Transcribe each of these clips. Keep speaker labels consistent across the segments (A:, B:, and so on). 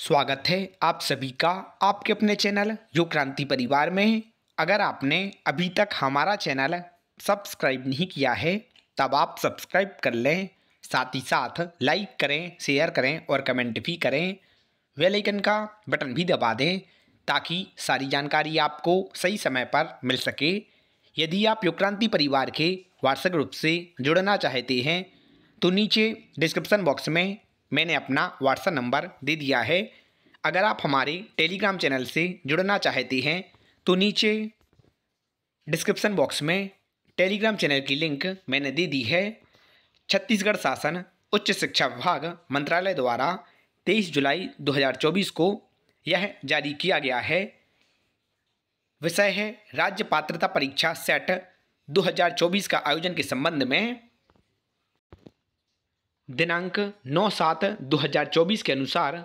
A: स्वागत है आप सभी का आपके अपने चैनल यो क्रांति परिवार में अगर आपने अभी तक हमारा चैनल सब्सक्राइब नहीं किया है तब आप सब्सक्राइब कर लें साथ ही साथ लाइक करें शेयर करें और कमेंट भी करें वेल आइकन का बटन भी दबा दें ताकि सारी जानकारी आपको सही समय पर मिल सके यदि आप यो क्रांति परिवार के व्हाट्सएप ग्रुप से जुड़ना चाहते हैं तो नीचे डिस्क्रिप्सन बॉक्स में मैंने अपना व्हाट्सअप नंबर दे दिया है अगर आप हमारे टेलीग्राम चैनल से जुड़ना चाहते हैं तो नीचे डिस्क्रिप्सन बॉक्स में टेलीग्राम चैनल की लिंक मैंने दे दी है छत्तीसगढ़ शासन उच्च शिक्षा विभाग मंत्रालय द्वारा 23 जुलाई 2024 को यह जारी किया गया है विषय है राज्य पात्रता परीक्षा सेट 2024 का आयोजन के संबंध में दिनांक 9 सात 2024 के अनुसार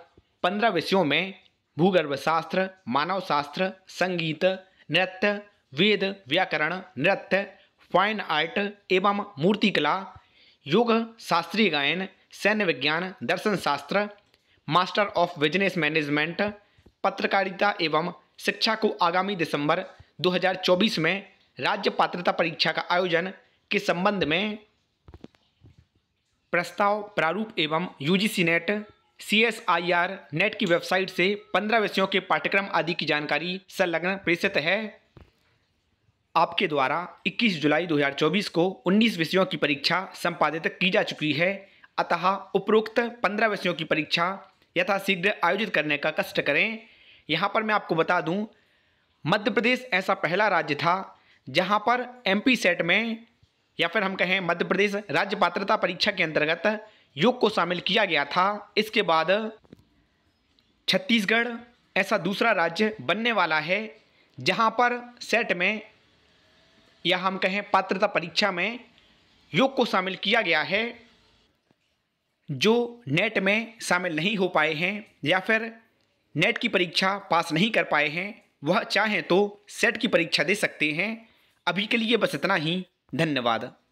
A: पंद्रह विषयों में भूगर्भशास्त्र मानव शास्त्र संगीत नृत्य वेद व्याकरण नृत्य फाइन आर्ट एवं मूर्तिकला योग शास्त्रीय गायन सैन्य विज्ञान दर्शन शास्त्र मास्टर ऑफ बिजनेस मैनेजमेंट पत्रकारिता एवं शिक्षा को आगामी दिसंबर 2024 में राज्य पात्रता परीक्षा का आयोजन के संबंध में प्रस्ताव प्रारूप एवं UGC NET C S I R NET की वेबसाइट से पंद्रह विषयों के पाठ्यक्रम आदि की जानकारी संलग्न प्रेषित है आपके द्वारा 21 जुलाई 2024 को 19 विषयों की परीक्षा संपादित की जा चुकी है अतः उपरोक्त 15 विषयों की परीक्षा यथाशीघ्र आयोजित करने का कष्ट करें यहाँ पर मैं आपको बता दूँ मध्य प्रदेश ऐसा पहला राज्य था जहाँ पर एम सेट में या फिर हम कहें मध्य प्रदेश राज्य पात्रता परीक्षा के अंतर्गत योग को शामिल किया गया था इसके बाद छत्तीसगढ़ ऐसा दूसरा राज्य बनने वाला है जहाँ पर सेट में या हम कहें पात्रता परीक्षा में योग को शामिल किया गया है जो नेट में शामिल नहीं हो पाए हैं या फिर नेट की परीक्षा पास नहीं कर पाए हैं वह चाहें तो सेट की परीक्षा दे सकते हैं अभी के लिए बस इतना ही धन्यवाद